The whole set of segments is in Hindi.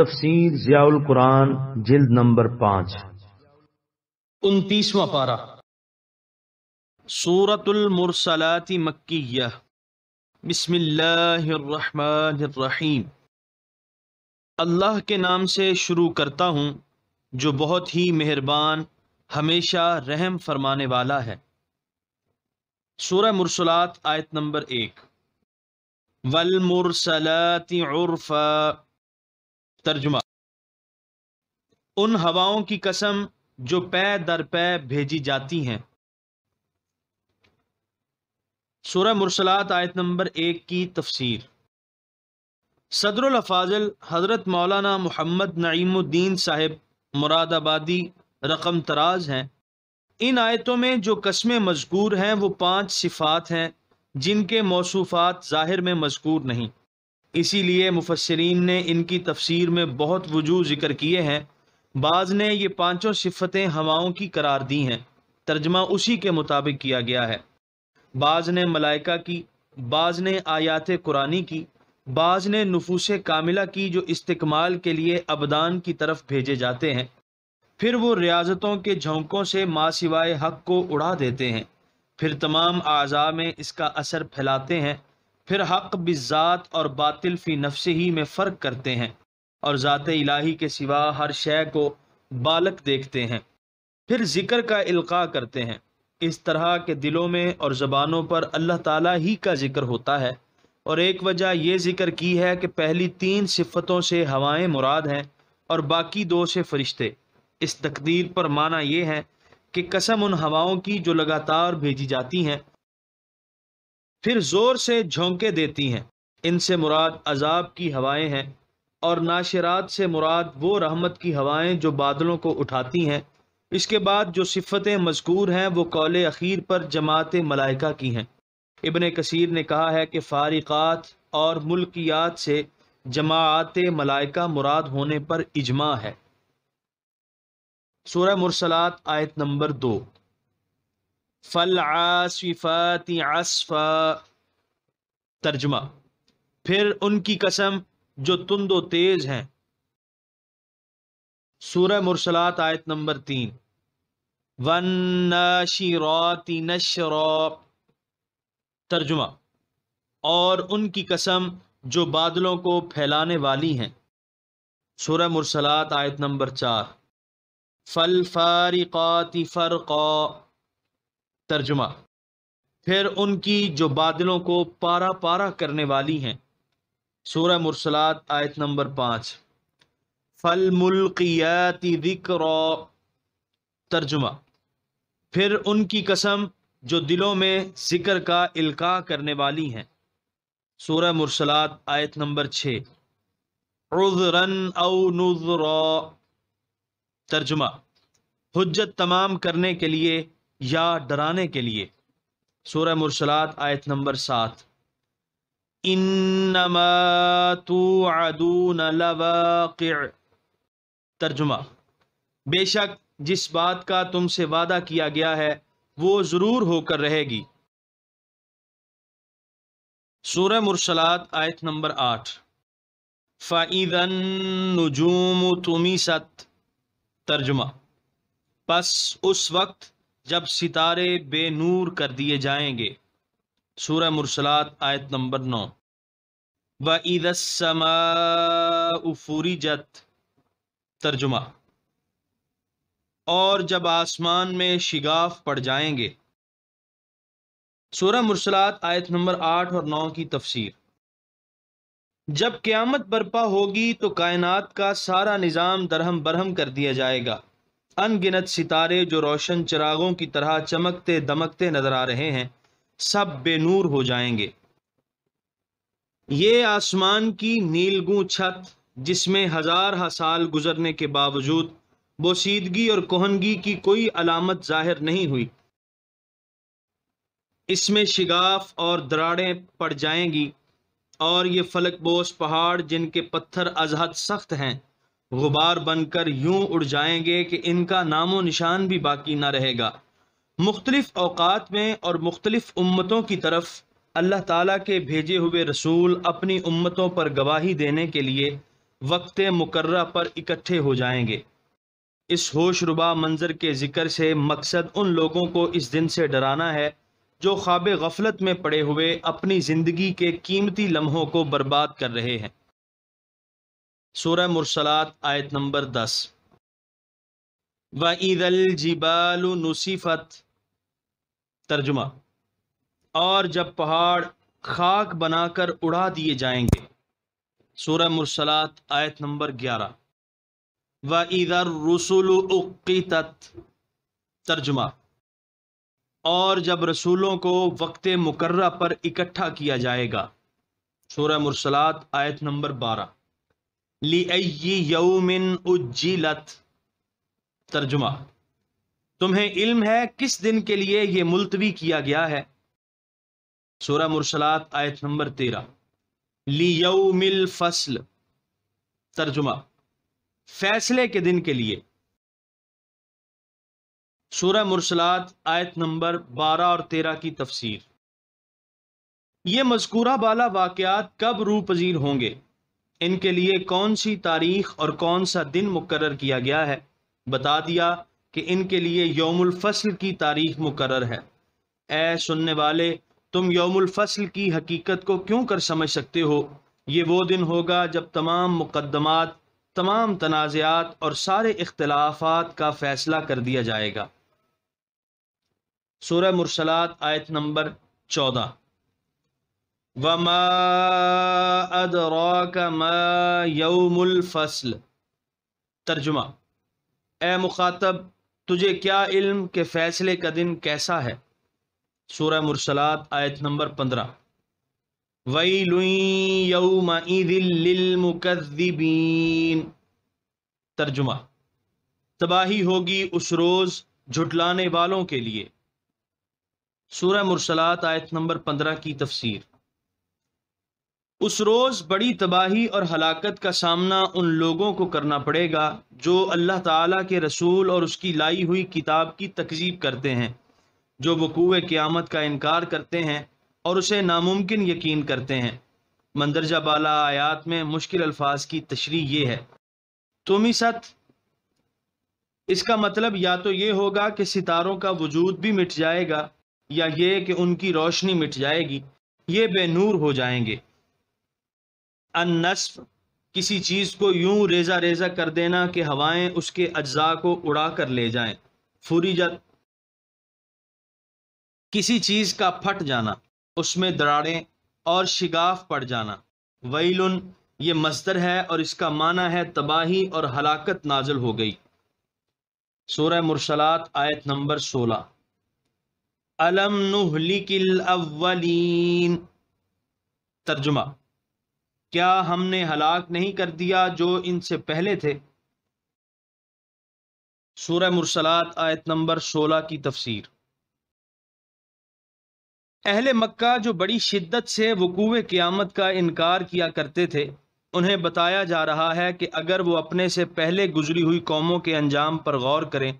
तफसीर जियाउल कुरान जिल्द नंबर पांच उनतीसवां पारा सूरतुल मुरसलाति मक्कीया बिस्मिल्लाहिर्रहमानिर्रहीम अल्लाह के नाम से शुरू करता हूँ जो बहुत ही मेहरबान हमेशा रहम फरमाने वाला है सूरह मुरसलात आयत नंबर एक वल मुरसलाति उर्फ़ा तर्जुमा उन हवाओं की कसम जो पै दर पै भेजी जाती हैं सूरह मुरसलात आयत नंबर एक की तफसीर सदरफाजल हज़रत मौलाना मोहम्मद नईमुद्दीन साहिब मुरादाबादी रकम तराज हैं इन आयतों में जो कस्में मजकूर हैं वो पांच सिफात हैं जिनके मौसूफात ज़ाहिर में मजकूर नहीं इसीलिए मुफसरीन ने इनकी तफसीर में बहुत वजू जिक्र किए हैं बाज़ ने ये पाँचों सिफतें हवाओं की करार दी हैं तर्जमा उसी के मुताबिक किया गया है बाज़ ने मलाइका की बाज़ ने आयात कुरानी की बाज़ ने नफूस कामिला की जो इस्तकमाल के लिए अबदान की तरफ भेजे जाते हैं फिर वो रियाजतों के झोंकों से माँ सिवाय हक को उड़ा देते हैं फिर तमाम अज़ा में इसका असर फैलाते हैं फिर हक बिज़ात और बातिल फ़ी नफ्स ही में फ़र्क करते हैं और ज़ात इलाही के सिवा हर शय को बालक देखते हैं फिर ज़िक्र का इल्का करते हैं इस तरह के दिलों में और ज़बानों पर अल्लाह ताला ही का ज़िक्र होता है और एक वजह यह ज़िक्र की है कि पहली तीन सिफतों से हवाएं मुराद हैं और बाकी दो से फरिश्ते इस तकदीर पर माना यह है कि कसम उन हवाओं की जो लगातार भेजी जाती हैं फिर ज़ोर से झोंके देती हैं इनसे मुराद अजाब की हवाएं हैं और नाशरात से मुराद वो रहमत की हवाएं जो बादलों को उठाती हैं इसके बाद जो सिफतें मजकूर हैं वो कौल अखीर पर जमात मलाइका की हैं इबन कसीर ने कहा है कि फारिकात और मुल्कियात से जमात मलाइका मुराद होने पर इजमा है सूर्य मुरसलात आयत नंबर दो फल आसिफात आसफा तर्जमा फिर उनकी कसम जो तुंदो तेज हैं सूरह मुरसलात आयत नंबर तीन वन नशी नशरा तर्जुमा और उनकी कसम जो बादलों को फैलाने वाली हैं सूरह मुरसलात आयत नंबर चार फल फारिकाती फरका तर्जुमा फिर उनकी जो बादलों को पारा पारा करने वाली हैं सूरह मुरसलात आयत नंबर पाँच फल मुल्कियाती तर्जुमा फिर उनकी कसम जो दिलों में जिक्र का इल्का करने वाली हैं सूरह मुरसलात आयत नंबर छः उजरन अव नुजरा तर्जुमा हजत तमाम करने के लिए या डराने के लिए सूर्य मुरसलात आयत नंबर सात तर्जुमा बेशक जिस बात का तुमसे वादा किया गया है वो ज़रूर होकर रहेगी सूर्य मुरसलात आयत नंबर आठ फ़ाइदन नजूम तुमी सत तर्जुमा बस उस वक्त जब सितारे बेनूर कर दिए जाएंगे सूर मुरसलात आयत नंबर नौ व ईदसमाफूरी जत तर्जुमा और जब आसमान में शिगाफ पड़ जाएंगे सूर मुरसलात आयत नंबर आठ और नौ की तफसीर जब क़्यामत बर्पा होगी तो कायनात का सारा निज़ाम दरहम बरहम कर दिया जाएगा अनगिनत सितारे जो रोशन चिरागों की तरह चमकते दमकते नजर आ रहे हैं सब बेनूर हो जाएंगे ये आसमान की नीलगू छत जिसमें हजार हा साल गुजरने के बावजूद बोसीदगी और कोहनगी की कोई अलामत जाहिर नहीं हुई इसमें शिगाफ और दराड़ें पड़ जाएंगी और ये फलकबोस पहाड़ जिनके पत्थर अजहद सख्त हैं गुबार बनकर यूं उड़ जाएंगे कि इनका नामो निशान भी बाकी ना रहेगा मुख्तलिफ अवकात में और मुख्तलिफ उम्मतों की तरफ अल्लाह ताला के भेजे हुए रसूल अपनी उम्मतों पर गवाही देने के लिए वक्त मुकर्रा पर इकट्ठे हो जाएंगे इस होशरुबा मंजर के जिक्र से मकसद उन लोगों को इस दिन से डराना है जो ख्वाब गफलत में पड़े हुए अपनी ज़िंदगी के कीमती लम्हों को बर्बाद कर रहे हैं सूर्य मुरसलात आयत नंबर दस व ईदल जिबाल नसीफत तर्जुमा और जब पहाड़ खाक बनाकर उड़ा दिए जाएंगे सूर्य मुरसलात आयत नंबर ग्यारह व ईदर रसूल उत तर्जुमा और जब रसूलों को वक्त मुकर्रा पर इकट्ठा किया जाएगा सूर्य मुरसलात आयत नंबर बारह लियमिन उज्जीलत तर्जुमा तुम्हें इल्म है किस दिन के लिए यह मुलतवी किया गया है सोरा मुरसलात आयत नंबर तेरह लियमिल फसल तर्जुमा फैसले के दिन के लिए सोरा मुरसलात आयत नंबर बारह और तेरह की तफसीर ये मजकूरा बाला वाकयात कब रूपजीर होंगे इनके लिए कौन सी तारीख और कौन सा दिन मुकर किया गया है बता दिया कि इनके लिए फसल की तारीख मुकर है ए सुनने वाले तुम फसल की हकीकत को क्यों कर समझ सकते हो ये वो दिन होगा जब तमाम मुकदमात तमाम तनाज़ात और सारे इख्तलाफात का फैसला कर दिया जाएगा सूर्य मुरसलात आयत नंबर चौदह फसल तर्जुमा ए मुखातब तुझे क्या इल्म के फ़ैसले का दिन कैसा है सूरह मुरसलात आयत नंबर पंद्रह वही लुई यौम ईदिलमुकदीन तर्जुमा तबाही होगी उस रोज़ झुटलाने वालों के लिए सूरह मुरसलात आयत नंबर पंद्रह की तफसीर उस रोज़ बड़ी तबाही और हलाकत का सामना उन लोगों को करना पड़ेगा जो अल्लाह ताला के रसूल और उसकी लाई हुई किताब की तकजीब करते हैं जो वकूव क़्यामत का इनकार करते हैं और उसे नामुमकिन यकीन करते हैं मंदरजा बाला आयात में मुश्किल अल्फाज की तशरी ये है तुम सत इसका मतलब या तो ये होगा कि सितारों का वजूद भी मिट जाएगा या ये कि उनकी रोशनी मिट जाएगी ये बेनूर हो जाएंगे अनस्फ किसी चीज़ को यूं रेजा रेजा कर देना कि हवाएं उसके अज्जा को उड़ा कर ले जाएं जा किसी चीज़ का फट जाना उसमें दराड़ें और शिगाफ पड़ जाना वईलन ये मस्तर है और इसका माना है तबाही और हलाकत नाजल हो गई सूरह मुरसलात आयत नंबर सोलह अलम नुहलिकिल तर्जुमा क्या हमने हलाक नहीं कर दिया जो इनसे पहले थे सूरह मुरसलात आयत नंबर 16 की तफसीर अहल मक्का जो बड़ी शिद्दत से वकूव क़्यामत का इनकार किया करते थे उन्हें बताया जा रहा है कि अगर वो अपने से पहले गुजरी हुई कौमों के अंजाम पर गौर करें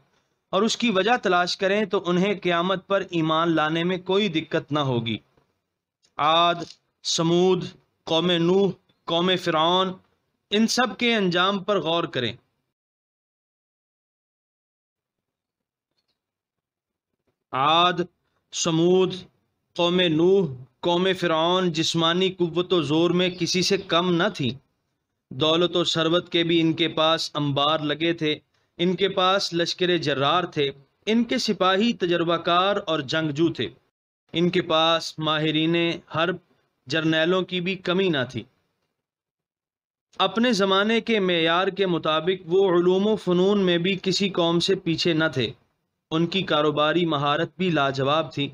और उसकी वजह तलाश करें तो उन्हें क़्यामत पर ईमान लाने में कोई दिक्कत ना होगी आद समूद कौम नूह कौम फ़िरौन इन सब के अंजाम पर गौर करें आद समूद कौम नूह कौम फ़िरौन जिस्मानी कुत ज़ोर में किसी से कम न थी दौलत और सरबत के भी इनके पास अंबार लगे थे इनके पास लश्कर जर्रार थे इनके सिपाही तजर्बाकार और जंगजू थे इनके पास माहरीन हर जर्नैलों की भी कमी ना थी अपने ज़माने के मैार के मुताबिक वो फ़नून में भी किसी कौम से पीछे न थे उनकी कारोबारी महारत भी लाजवाब थी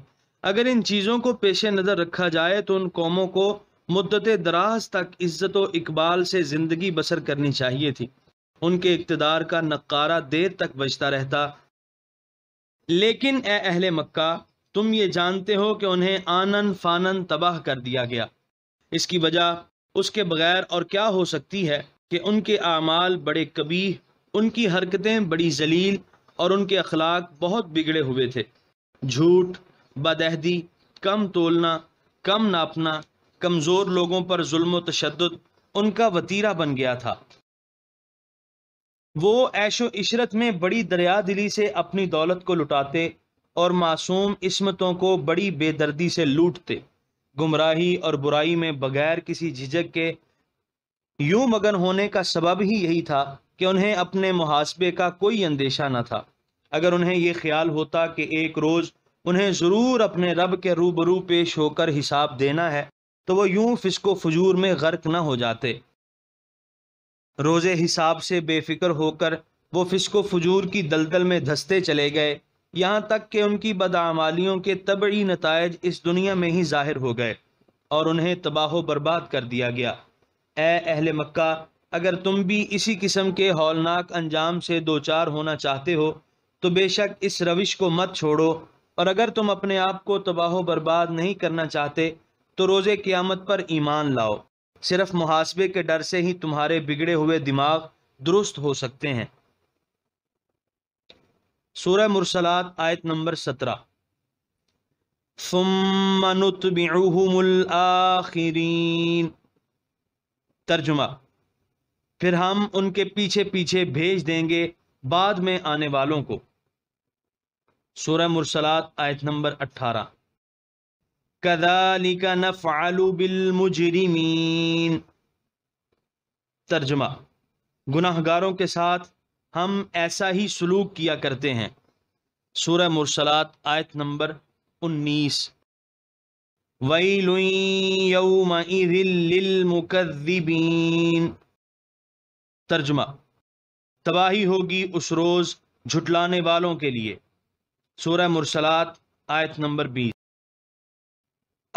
अगर इन चीज़ों को पेश नज़र रखा जाए तो उन कौमों को मुद्दत दराज तक इज़्ज़त इकबाल से ज़िंदगी बसर करनी चाहिए थी उनके इकतदार का नकारा देर तक बजता रहता लेकिन ए अहल मक्का तुम ये जानते हो कि उन्हें आनन फानन तबाह कर दिया गया इसकी वजह उसके बगैर और क्या हो सकती है कि उनके अमाल बड़े कबी उनकी हरकतें बड़ी जलील और उनके अखलाक बहुत बिगड़े हुए थे झूठ बदहदी कम तोलना कम नापना कमज़ोर लोगों पर जुल्म तशद उनका वतीरा बन गया था वो ऐशो इशरत में बड़ी दरिया दिली से अपनी दौलत को लुटाते और मासूम इसमतों को बड़ी बेदर्दी से लूटते गुमराही और बुराई में बगैर किसी झिझक के यूं मगन होने का सबब ही यही था कि उन्हें अपने मुहासबे का कोई अंदेशा न था अगर उन्हें ये ख्याल होता कि एक रोज़ उन्हें ज़रूर अपने रब के रूबरू पेश होकर हिसाब देना है तो वो यूं फिसको फजूर में गर्क न हो जाते रोज़े हिसाब से बेफिक्र होकर वो फिसको फजूर की दलदल में धसते चले गए यहाँ तक कि उनकी बदामालियों के तबड़ी नतज इस दुनिया में ही ज़ाहिर हो गए और उन्हें तबाह बर्बाद कर दिया गया ए अहल मक्का अगर तुम भी इसी किस्म के हौलनाक अंजाम से दो चार होना चाहते हो तो बेशक इस रविश को मत छोड़ो और अगर तुम अपने आप को तबाह बर्बाद नहीं करना चाहते तो रोज़े क़्यामत पर ईमान लाओ सिर्फ मुहासबे के डर से ही तुम्हारे बिगड़े हुए दिमाग दुरुस्त हो सकते हैं सूर्य मुरसलात आयत नंबर सत्रह तर्जुमा फिर हम उनके पीछे पीछे भेज देंगे बाद में आने वालों को सूर्य मुरसलात आयत नंबर अट्ठारह कदालिका नफ़ालु मुजरिमीन तर्जुमा गुनाहगारों के साथ हम ऐसा ही सलूक किया करते हैं सूरह मुरसलात आयत नंबर उन्नीस वईलुमकबीन तर्जमा तबाही होगी उस रोज़ झुटलाने वालों के लिए सूरह मुरसलात आयत नंबर बीस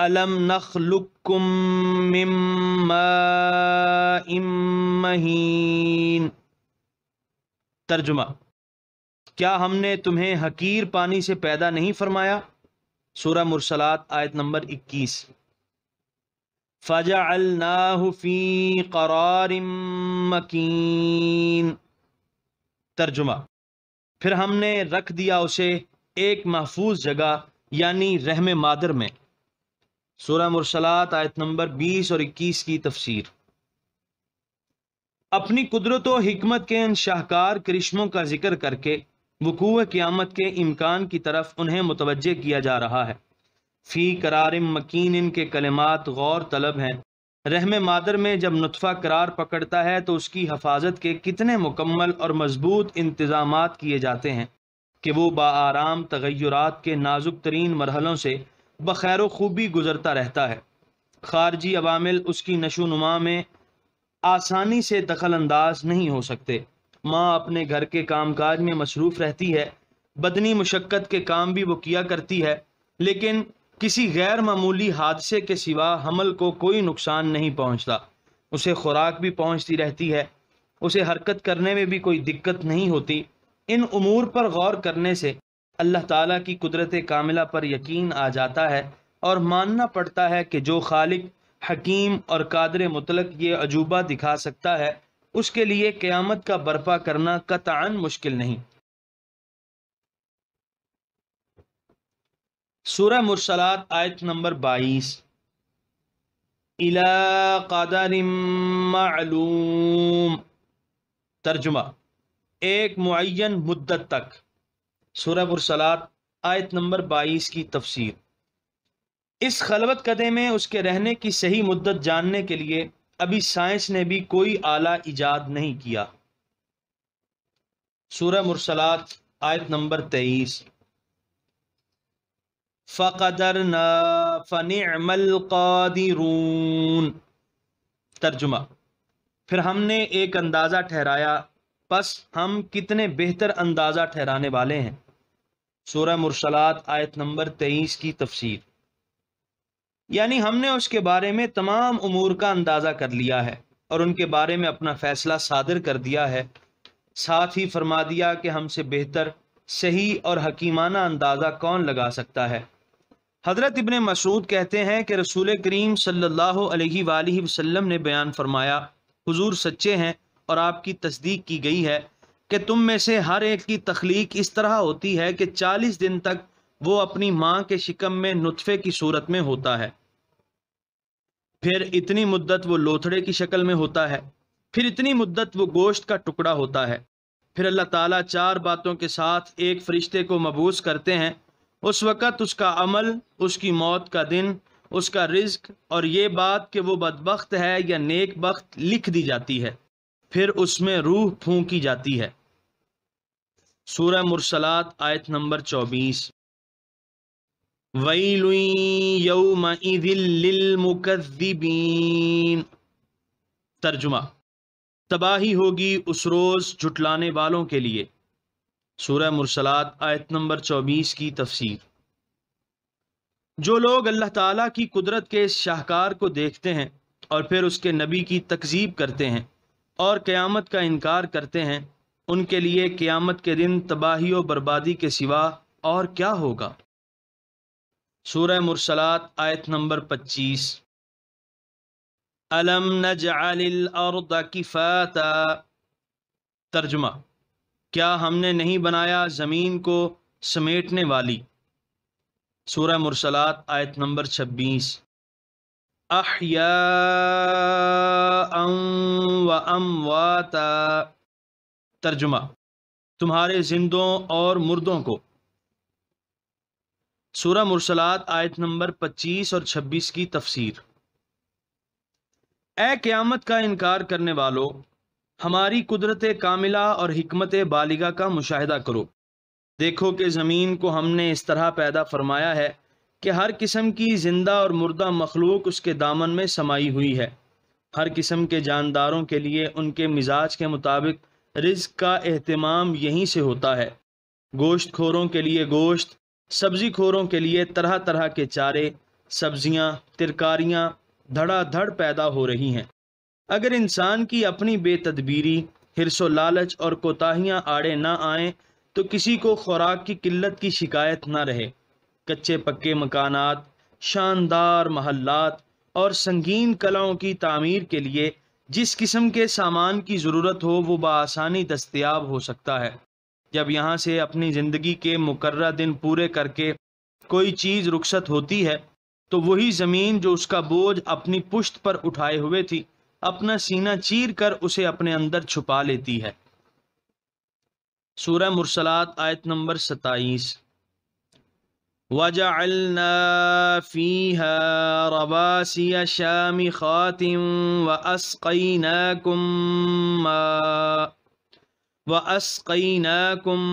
अलम नखलुकुम महीन तर्जुमा क्या हमने तुम्हें हकीर पानी से पैदा नहीं फरमाया सूरा मुरसलात आयत नंबर 21 फ़जा अलनाफी करार मकीन तर्जुमा फिर हमने रख दिया उसे एक महफूज जगह यानी रहम मादर में सूरा मुरसलात आयत नंबर 20 और 21 की तफसीर अपनी कुदरत और हमत के इन शाहकार करिश्मों का जिक्र करके वकूव क़्यामत के इम्कान की तरफ उन्हें मुतवजह किया जा रहा है फ़ी करार मकीन इनके कलमात गौर तलब हैं रहम मादर में जब नुतफ़ा करार पकड़ता है तो उसकी हफाजत के कितने मुकम्मल और मजबूत इंतज़ाम किए जाते हैं कि वो बाआराम तगैरत के नाजुक तरीन मरहलों से बखैर खूबी गुजरता रहता है खारजी अवामिल उसकी नशो नुमा में आसानी से दखल अंदाज नहीं हो सकते माँ अपने घर के कामकाज में मसरूफ़ रहती है बदनी मशक्क़त के काम भी वो किया करती है लेकिन किसी गैर मामूली हादसे के सिवा हमल को कोई नुकसान नहीं पहुँचता उसे खुराक भी पहुँचती रहती है उसे हरकत करने में भी कोई दिक्कत नहीं होती इन अमूर पर गौर करने से अल्लाह ताला की कुदरत कामिला पर यकीन आ जाता है और मानना पड़ता है कि जो खालिक हकीम और कादर मुतलक ये अजूबा दिखा सकता है उसके लिए क्यामत का बर्पा करना कतान मुश्किल नहीं सूरह मुरसलात आयत नंबर बाईस इलाम तर्जुमा एक मुन मुद्दत तक सूरह मुरसलात आयत नंबर बाईस की तफसीर इस खलबत कदे में उसके रहने की सही मुद्दत जानने के लिए अभी साइंस ने भी कोई आला ईजाद नहीं किया सूरह मुरसलात आयत नंबर तेईस फ़कदर न फ़नमल कादिरून तर्जुमा फिर हमने एक अंदाज़ा ठहराया बस हम कितने बेहतर अंदाज़ा ठहराने वाले हैं सूरह मुरसलात आयत नंबर तेईस की तफसीर यानी हमने उसके बारे में तमाम उमूर का अंदाज़ा कर लिया है और उनके बारे में अपना फ़ैसला सादर कर दिया है साथ ही फरमा दिया कि हमसे बेहतर सही और हकीमाना अंदाज़ा कौन लगा सकता है हज़रत इबन मसूद कहते हैं कि रसूल करीम सल्ला वसम ने बयान फरमाया हजूर सच्चे हैं और आपकी तस्दीक की गई है कि तुम में से हर एक की तख्लीक इस तरह होती है कि चालीस दिन तक वो अपनी माँ के शिकम में नुतफ़े की सूरत में होता है फिर इतनी मुद्दत वो लोथड़े की शक्ल में होता है फिर इतनी मुद्दत वो गोश्त का टुकड़ा होता है फिर अल्लाह ताला चार बातों के साथ एक फरिश्ते को मबूस करते हैं उस वक़्त उसका अमल उसकी मौत का दिन उसका रिज्क और ये बात कि वो बदबख्त है या नेक बख्त लिख दी जाती है फिर उसमें रूह फूंकी जाती है सूरह मुरसलात आयत नंबर चौबीस तर्जुमा तबाही होगी उस रोज जुटलाने वालों के लिए सूर मुरसलात आयत नंबर चौबीस की तफसीर जो लोग अल्लाह ताला की कुदरत के शाहकार को देखते हैं और फिर उसके नबी की तकजीब करते हैं और क्यामत का इनकार करते हैं उनके लिए क्यामत के दिन तबाही और बर्बादी के सिवा और क्या होगा सूर मुरसलात आयत नंबर पच्चीस अलम नजाल और तर्जमा क्या हमने नहीं बनाया ज़मीन को समेटने वाली सूर मुरसलात आयत नंबर छब्बीस अहया व अमवाता तर्जुमा तुम्हारे जिंदों और मुर्दों को सूरह मुरसलात आयत नंबर 25 और 26 की तफसीर ए क्यामत का इनकार करने वालों हमारी कुदरत कामिला और हमत बालिगा का मुशाहिदा करो देखो कि ज़मीन को हमने इस तरह पैदा फरमाया है कि हर किस्म की ज़िंदा और मुर्दा मखलूक उसके दामन में समाई हुई है हर किस्म के जानदारों के लिए उनके मिजाज के मुताबिक रिज का अहतमाम यहीं से होता है गोश्त खोरों के लिए गोश्त सब्जी खोरों के लिए तरह तरह के चारे सब्जियां, तिरकारियां धड़ाधड़ पैदा हो रही हैं अगर इंसान की अपनी बेतदबीरी हिरसो लालच और कोताहियां आड़े ना आए तो किसी को खुराक की किल्लत की शिकायत ना रहे कच्चे पक्के मकानात शानदार महल्लात और संगीन कलाओं की तामीर के लिए जिस किस्म के सामान की ज़रूरत हो वो बसानी दस्तियाब हो सकता है जब यहाँ से अपनी ज़िंदगी के मुकर्रा दिन पूरे करके कोई चीज़ रुखसत होती है तो वही ज़मीन जो उसका बोझ अपनी पुश्त पर उठाए हुए थी अपना सीना चीर कर उसे अपने अंदर छुपा लेती है सूरह मुरसलात आयत नंबर सताईस वजाफी فيها وأسقيناكم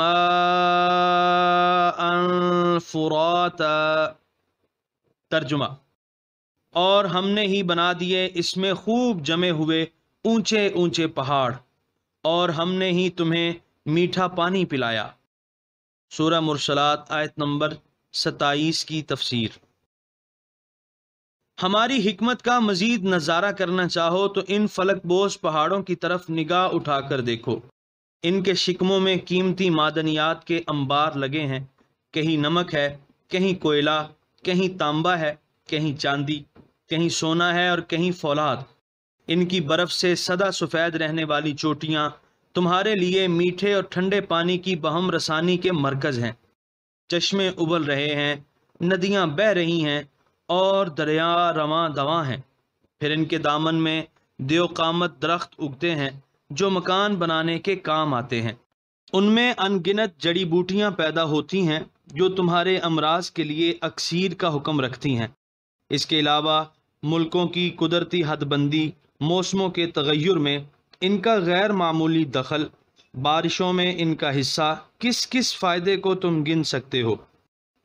ماء तर्जुमा और हमने ही बना दिए इसमें खूब जमे हुए ऊंचे ऊंचे पहाड़ और हमने ही तुम्हें मीठा पानी पिलाया सूरह मुरसलात आयत नंबर सताईस की तफसीर हमारी हमत का मजीद नज़ारा करना चाहो तो इन फलक बोस पहाड़ों की तरफ निगाह उठाकर देखो इनके शिकमों में कीमती मादनियात के अंबार लगे हैं कहीं नमक है कहीं कोयला कहीं तांबा है कहीं चांदी कहीं सोना है और कहीं फौलाद इनकी बर्फ़ से सदा सफ़ेद रहने वाली चोटियाँ तुम्हारे लिए मीठे और ठंडे पानी की बहम रसानी के मरकज़ हैं चश्मे उबल रहे हैं नदियाँ बह रही हैं और दरिया रवा दवा हैं फिर इनके दामन में देवकामत दरख्त उगते हैं जो मकान बनाने के काम आते हैं उनमें अनगिनत जड़ी बूटियां पैदा होती हैं जो तुम्हारे अमराज के लिए अक्सर का हुक्म रखती हैं इसके अलावा मुल्कों की कुदरती हदबंदी मौसमों के तगैर में इनका गैर मामूली दखल बारिशों में इनका हिस्सा किस किस फ़ायदे को तुम गिन सकते हो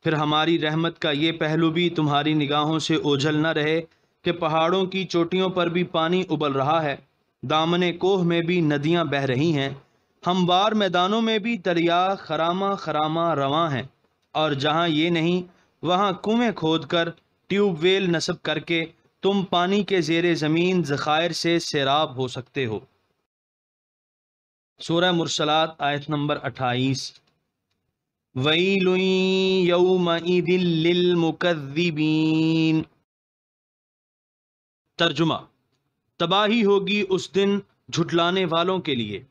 फिर हमारी रहमत का ये पहलू भी तुम्हारी निगाहों से ओझल न रहे कि पहाड़ों की चोटियों पर भी पानी उबल रहा है दामने कोह में भी नदियाँ बह रही हैं हमवार मैदानों में भी दरिया खरामा खरामा रवा हैं और जहाँ ये नहीं वहाँ कुएँ खोद कर ट्यूबवेल नस्ब करके तुम पानी के जेर ज़मीन ज़खायर से सैराब हो सकते हो सूरह मुरसलात आयत नंबर अट्ठाईस वैल तर्जुमा तबाही होगी उस दिन झुटलाने वालों के लिए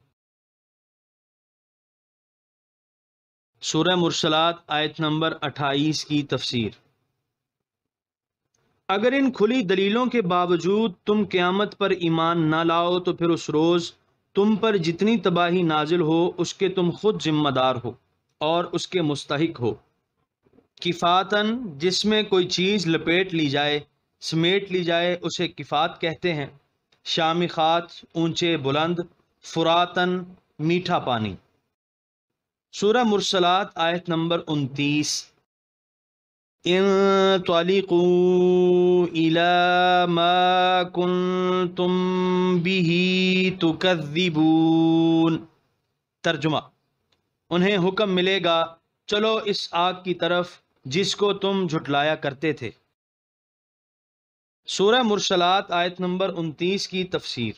सूरह मुरसलात आयत नंबर अट्ठाईस की तफसीर अगर इन खुली दलीलों के बावजूद तुम क़्यामत पर ईमान ना लाओ तो फिर उस रोज़ तुम पर जितनी तबाही नाजिल हो उसके तुम खुद जिम्मेदार हो और उसके मुस्तक हो किफ़ातन जिसमें कोई चीज़ लपेट ली जाए समेट ली जाए उसे किफ़ात कहते हैं शामी खात ऊंचे बुलंद फ़ुरातन मीठा पानी सूरह मुरसलात आयत नंबर उनतीस इन तलीकू तुम भी तुकबून तर्जुमा उन्हें हुक्म मिलेगा चलो इस आग की तरफ जिसको तुम झुटलाया करते थे सूरह मुरसलात आयत नंबर 29 की तफसीर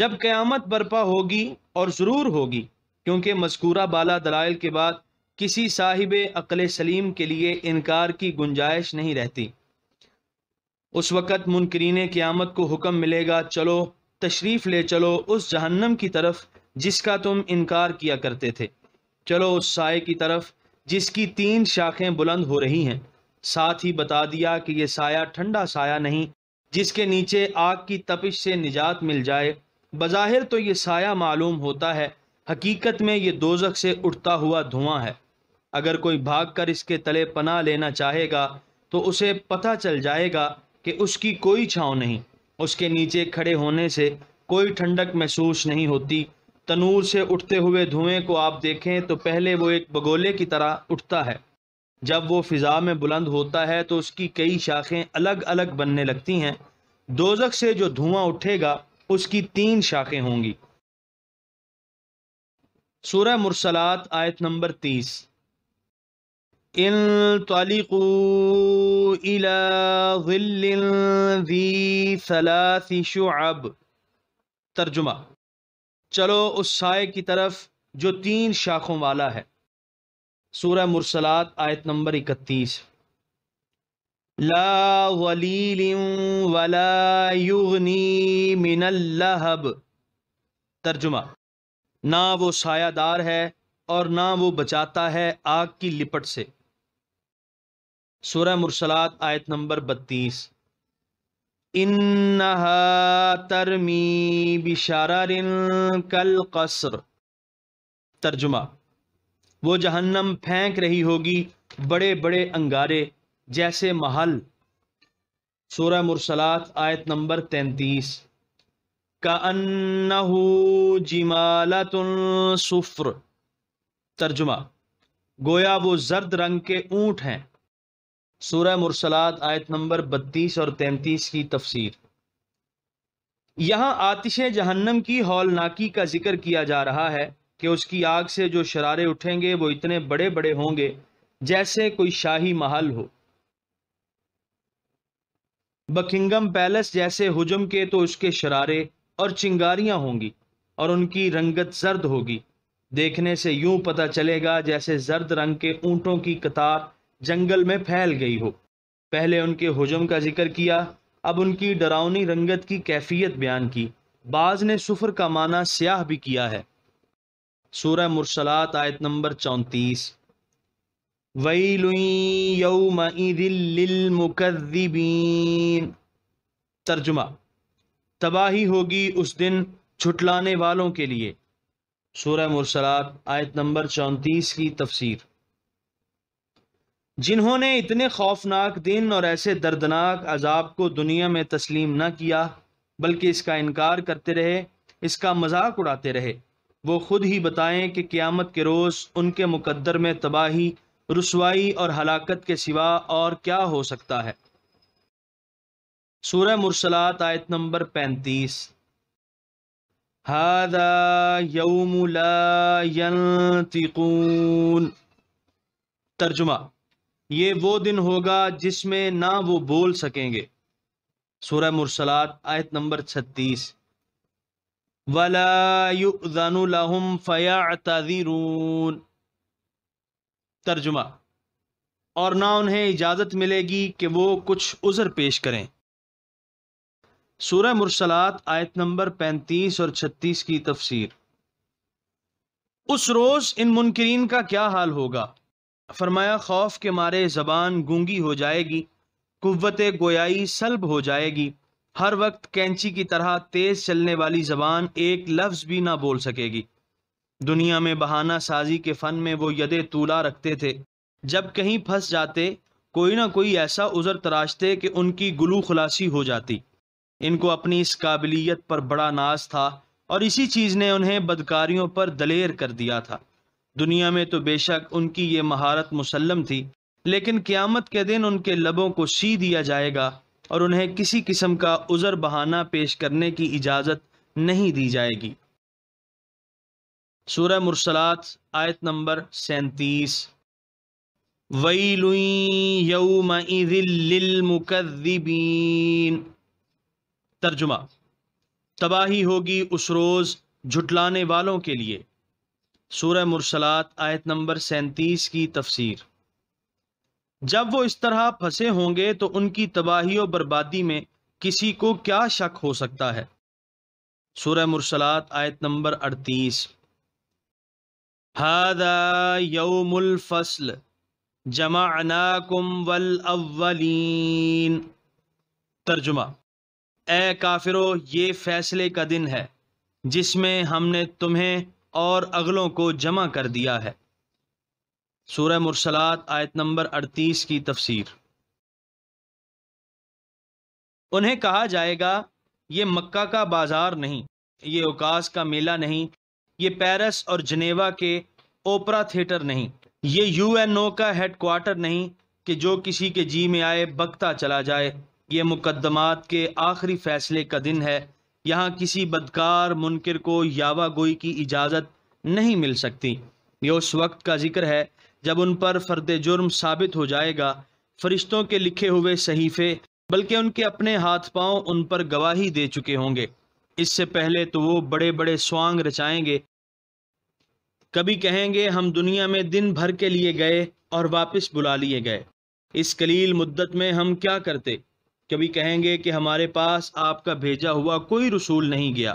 जब क़यामत बर्पा होगी और ज़रूर होगी क्योंकि मस्कूरा बाला दलाइल के बाद किसी साहिब अकल सलीम के लिए इनकार की गुंजाइश नहीं रहती उस वक़्त मुनकरीन क़्यामत को हुक्म मिलेगा चलो तशरीफ़ ले चलो उस जहन्नम की तरफ जिसका तुम इनकार किया करते थे चलो उस साय की तरफ जिसकी तीन शाखें बुलंद हो रही हैं साथ ही बता दिया कि यह साया ठंडा साया नहीं जिसके नीचे आग की तपिश से निजात मिल जाए बज़ाहिर तो ये साया मालूम होता है हकीकत में ये दोजक से उठता हुआ धुआं है अगर कोई भाग कर इसके तले पना लेना चाहेगा तो उसे पता चल जाएगा कि उसकी कोई छाँव नहीं उसके नीचे खड़े होने से कोई ठंडक महसूस नहीं होती तनूर से उठते हुए धुएं को आप देखें तो पहले वो एक बगोले की तरह उठता है जब वो फिज़ा में बुलंद होता है तो उसकी कई शाखें अलग अलग बनने लगती हैं दोजक से जो धुआं उठेगा उसकी तीन शाखें होंगी सूरह मुरसलात आयत नंबर तीस इन तलिकू इला तर्जुमा चलो उस साय की तरफ जो तीन शाखों वाला है सूरह मुरसलात आयत नंबर इकतीस ला तर्जुमा ना वो सायादार है और ना वो बचाता है आग की लिपट से सूरह मुरसलात आयत नंबर बत्तीस इन्नहा तरमी बिशारिन कल कसर तर्जुमा वो जहन्नम फेंक रही होगी बड़े बड़े अंगारे जैसे महल सूरह मुरसलात आयत नंबर तैतीस का अन्नहू जिमालत सुफ्र तर्जुमा गोया वो जर्द रंग के ऊँट हैं सूरह मुरसलात आयत नंबर 32 और 33 की तफसीर यहाँ आतिश जहन्नम की हौलनाकी का जिक्र किया जा रहा है कि उसकी आग से जो शरारे उठेंगे वो इतने बड़े बड़े होंगे जैसे कोई शाही महल हो बकिंगम पैलेस जैसे हुजम के तो उसके शरारे और चिंगारियां होंगी और उनकी रंगत जर्द होगी देखने से यूं पता चलेगा जैसे जर्द रंग के ऊंटों की कतार जंगल में फैल गई हो पहले उनके हजम का जिक्र किया अब उनकी डरावनी रंगत की कैफियत बयान की बाज ने सफर का माना स्याह भी किया है सूरह मुरसलात आयत नंबर चौंतीस तर्जुमा तबाही होगी उस दिन छुटलाने वालों के लिए सूरह मुरसलात आयत नंबर चौंतीस की तफसीर जिन्होंने इतने खौफनाक दिन और ऐसे दर्दनाक अजाब को दुनिया में तस्लीम न किया बल्कि इसका इनकार करते रहे इसका मजाक उड़ाते रहे वो खुद ही बताएं कि क़्यामत के रोज़ उनके मुकद्दर में तबाही रसवाई और हलाकत के सिवा और क्या हो सकता है सूरह मुरसलात आयत नंबर पैंतीस हादा यौमुला तर्जुमा ये वो दिन होगा जिसमें ना वो बोल सकेंगे सूरह मुरसलात आयत नंबर छत्तीस वलाम फ़यारून तर्जुमा और ना उन्हें इजाज़त मिलेगी कि वो कुछ उज़र पेश करें सूरह मुरसलात आयत नंबर पैंतीस और छत्तीस की तफसीर उस रोज़ इन मुनकरीन का क्या हाल होगा फरमाया खौफ के मारे ज़बान गूंगी हो जाएगी कुत गोयाई सलब हो जाएगी हर वक्त कैंची की तरह तेज़ चलने वाली ज़बान एक लफ्ज़ भी ना बोल सकेगी दुनिया में बहाना साजी के फ़न में वो यदे तूला रखते थे जब कहीं फंस जाते कोई ना कोई ऐसा उज़र तराशते कि उनकी गुलू खुलासी हो जाती इनको अपनी इस काबिलियत पर बड़ा नाज था और इसी चीज़ ने उन्हें बदकारियों पर दलेर कर दिया था दुनिया में तो बेशक उनकी ये महारत मुसलम थी लेकिन क़्यामत के दिन उनके लबों को सी दिया जाएगा और उन्हें किसी किस्म का उज़र बहाना पेश करने की इजाज़त नहीं दी जाएगी सूरह मुरसलात आयत नंबर सैंतीस वईलुईन तर्जुमा तबाही होगी उस रोज़ झुटलाने वालों के लिए सूर्य मुरसलात आयत नंबर सैंतीस की तफसीर जब वो इस तरह फंसे होंगे तो उनकी तबाही और बर्बादी में किसी को क्या शक हो सकता है सूर्य मुरसलात आयत नंबर अड़तीस हादा यौमुल फसल वल अवलीन तर्जुमा ए काफिरो ये फैसले का दिन है जिसमें हमने तुम्हें और अगलों को जमा कर दिया है सूरह मुरसलात आयत नंबर 38 की तफसीर उन्हें कहा जाएगा ये मक्का का बाजार नहीं ये उकास का मेला नहीं ये पेरिस और जनेवा के ओपरा थिएटर नहीं ये यूएनओ का हेडक्वार्टर नहीं कि जो किसी के जी में आए बकता चला जाए ये मुकदमात के आखिरी फैसले का दिन है यहाँ किसी बदकार मुनकर को यावा गोई की इजाज़त नहीं मिल सकती ये उस वक्त का जिक्र है जब उन पर फर्द जुर्म साबित हो जाएगा फरिश्तों के लिखे हुए सहीफे बल्कि उनके अपने हाथ पाँव उन पर गवाही दे चुके होंगे इससे पहले तो वो बड़े बड़े स्वांग रचाएंगे कभी कहेंगे हम दुनिया में दिन भर के लिए गए और वापस बुला लिए गए इस कलील मुद्दत में हम क्या करते कभी कहेंगे कि हमारे पास आपका भेजा हुआ कोई रसूल नहीं गया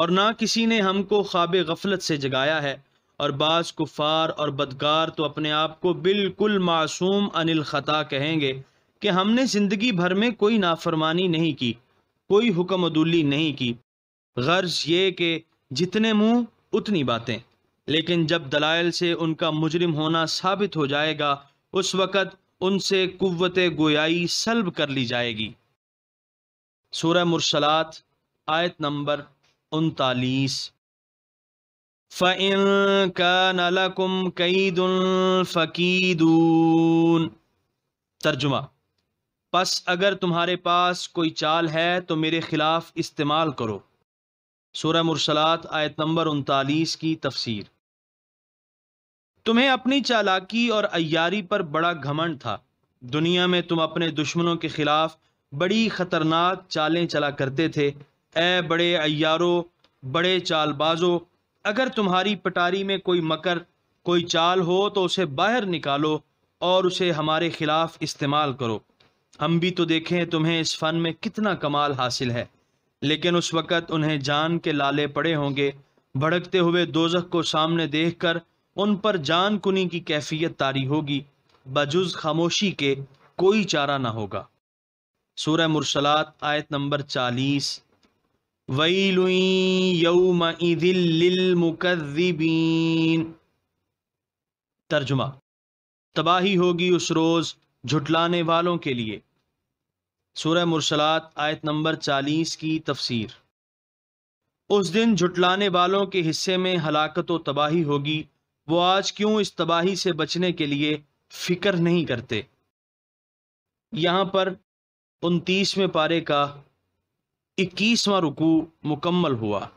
और ना किसी ने हमको ख्वाब गफलत से जगाया है और बाज़ कुफ़ार और बदकार तो अपने आप को बिल्कुल मासूम अनिल ख़ता कहेंगे कि हमने ज़िंदगी भर में कोई नाफरमानी नहीं की कोई हुक्म अदुली नहीं की गर्ज ये कि जितने मुंह उतनी बातें लेकिन जब दलाइल से उनका मुजरिम होना साबित हो जाएगा उस वक़्त उनसे कुत गोयाई सलब कर ली जाएगी सूरह मुरसलात आयत नंबर उनतालीस फ़िन का नलकुम कई फकी तर्जुमा बस अगर तुम्हारे पास कोई चाल है तो मेरे खिलाफ इस्तेमाल करो सूरह मुरसलात आयत नंबर उनतालीस की तफसीर तुम्हें अपनी चालाकी और अयारी पर बड़ा घमंड था दुनिया में तुम अपने दुश्मनों के खिलाफ बड़ी खतरनाक चालें चला करते थे ए बड़े अयारो बड़े चालबाजो अगर तुम्हारी पटारी में कोई मकर कोई चाल हो तो उसे बाहर निकालो और उसे हमारे खिलाफ इस्तेमाल करो हम भी तो देखें तुम्हें इस फन में कितना कमाल हासिल है लेकिन उस वक़्त उन्हें जान के लाले पड़े होंगे भड़कते हुए दोजख को सामने देख कर उन पर जान कुनी की कैफियत तारी होगी बजुज खामोशी के कोई चारा ना होगा सूरह मुरसलात आयत नंबर चालीस वईलुईन तर्जुमा तबाही होगी उस रोज़ झुटलाने वालों के लिए सूरह मुरसलात आयत नंबर चालीस की तफसीर उस दिन झुटलाने वालों के हिस्से में हलाकत व तबाही होगी वो आज क्यों इस तबाही से बचने के लिए फिक्र नहीं करते यहाँ पर उनतीसवें पारे का इक्कीसवां रुकू मुकम्मल हुआ